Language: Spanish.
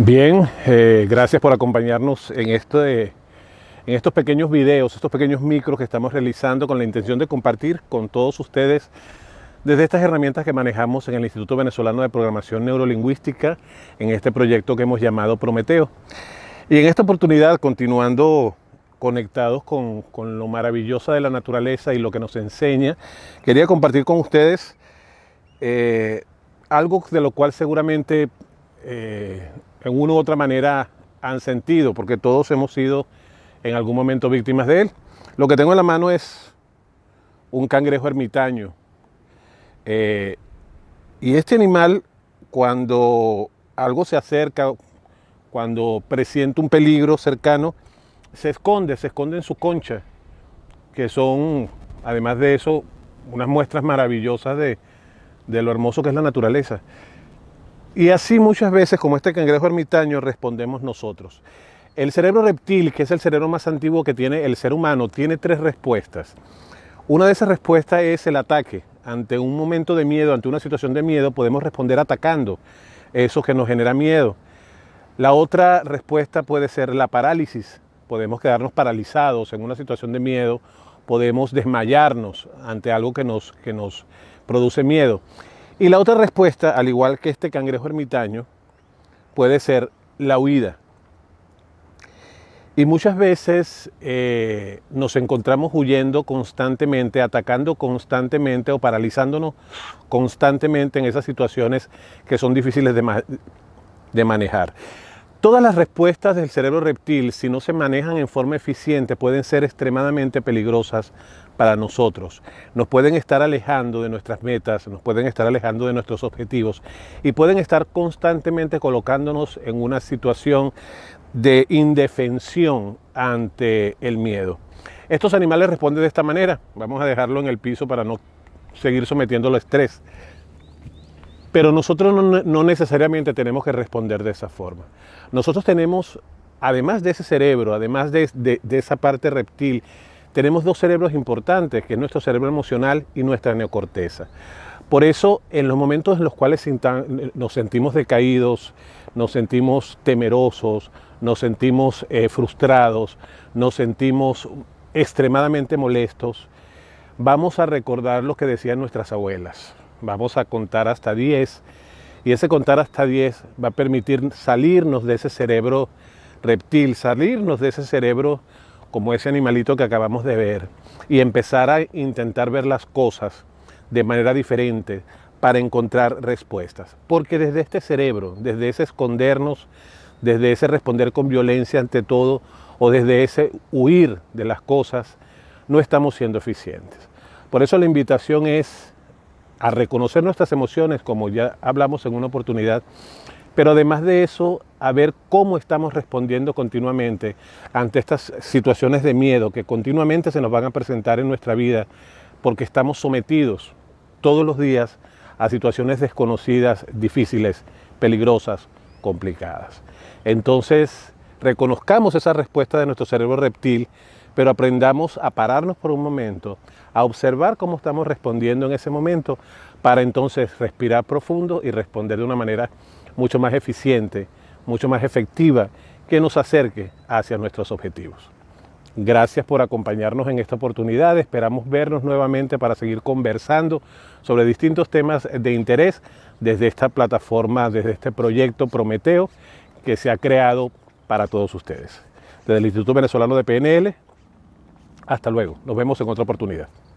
Bien, eh, gracias por acompañarnos en, estos pequeños videos, estos pequeños micros que estamos realizando con la intención de compartir con todos ustedes desde estas herramientas que manejamos en el Instituto Venezolano de Programación Neurolingüística en este proyecto que hemos llamado Prometeo. Y en esta oportunidad, continuando conectados con, lo maravilloso de la naturaleza y lo que nos enseña, quería compartir con ustedes eh, algo de lo cual seguramente eh, en una u otra manera han sentido, porque todos hemos sido en algún momento víctimas de él. Lo que tengo en la mano es un cangrejo ermitaño. Eh, y este animal, cuando algo se acerca, cuando presiente un peligro cercano, se esconde, se esconde en su concha, que son, además de eso, unas muestras maravillosas de lo hermoso que es la naturaleza. Y así muchas veces, como este cangrejo ermitaño, respondemos nosotros. El cerebro reptil, que es el cerebro más antiguo que tiene el ser humano, tiene tres respuestas. Una de esas respuestas es el ataque. Ante un momento de miedo, ante una situación de miedo, podemos responder atacando eso que nos genera miedo. La otra respuesta puede ser la parálisis. Podemos quedarnos paralizados en una situación de miedo, podemos desmayarnos ante algo que nos, que nos produce miedo. Y la otra respuesta, al igual que este cangrejo ermitaño, puede ser la huida. Y muchas veces eh, nos encontramos huyendo constantemente, atacando constantemente o paralizándonos constantemente en esas situaciones que son difíciles de manejar. Todas las respuestas del cerebro reptil, si no se manejan en forma eficiente, pueden ser extremadamente peligrosas para nosotros. Nos pueden estar alejando de nuestras metas, nos pueden estar alejando de nuestros objetivos y pueden estar constantemente colocándonos en una situación de indefensión ante el miedo. Estos animales responden de esta manera. Vamos a dejarlo en el piso para no seguir sometiéndolo a estrés. Pero nosotros no, necesariamente tenemos que responder de esa forma. Nosotros tenemos, además de ese cerebro, además de, esa parte reptil, tenemos dos cerebros importantes, que es nuestro cerebro emocional y nuestra neocorteza. Por eso, en los momentos en los cuales nos sentimos decaídos, nos sentimos temerosos, nos sentimos eh, frustrados, nos sentimos extremadamente molestos, vamos a recordar lo que decían nuestras abuelas. Vamos a contar hasta 10 y ese contar hasta 10 va a permitir salirnos de ese cerebro reptil, salirnos de ese cerebro como ese animalito que acabamos de ver y empezar a intentar ver las cosas de manera diferente para encontrar respuestas. Porque desde este cerebro, desde ese escondernos, desde ese responder con violencia ante todo o desde ese huir de las cosas, no estamos siendo eficientes. Por eso la invitación es a reconocer nuestras emociones, como ya hablamos en una oportunidad, pero además de eso, a ver cómo estamos respondiendo continuamente ante estas situaciones de miedo que continuamente se nos van a presentar en nuestra vida, porque estamos sometidos todos los días a situaciones desconocidas, difíciles, peligrosas, complicadas. Entonces, reconozcamos esa respuesta de nuestro cerebro reptil pero aprendamos a pararnos por un momento, a observar cómo estamos respondiendo en ese momento, para entonces respirar profundo y responder de una manera mucho más eficiente, mucho más efectiva, que nos acerque hacia nuestros objetivos. Gracias por acompañarnos en esta oportunidad. Esperamos vernos nuevamente para seguir conversando sobre distintos temas de interés desde esta plataforma, desde este proyecto Prometeo que se ha creado para todos ustedes. Desde el Instituto Venezolano de PNL, hasta luego, nos vemos en otra oportunidad.